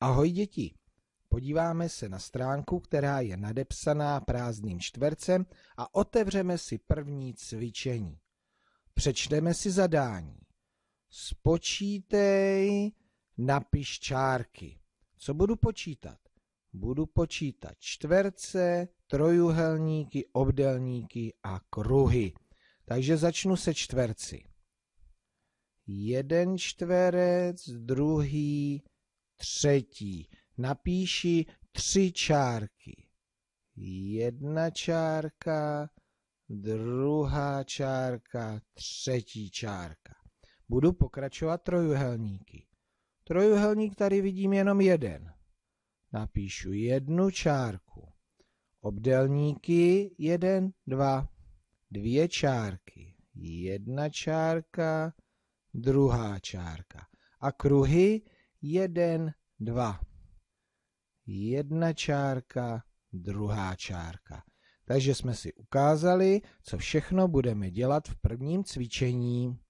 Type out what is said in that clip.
Ahoj děti! Podíváme se na stránku, která je nadepsaná prázdným čtvercem a otevřeme si první cvičení. Přečteme si zadání. Spočítej, napiš čárky. Co budu počítat? Budu počítat čtverce, trojuhelníky, obdelníky a kruhy. Takže začnu se čtverci. Jeden čtverec, druhý, třetí. Napíši tři čárky. Jedna čárka, druhá čárka, třetí čárka. Budu pokračovat trojuhelníky. Trojuhelník tady vidím jenom jeden. Napíšu jednu čárku. Obdelníky jeden, dva. Dvě čárky. Jedna čárka, druhá čárka. A kruhy jeden, dva. Jedna čárka, druhá čárka. Takže jsme si ukázali, co všechno budeme dělat v prvním cvičení.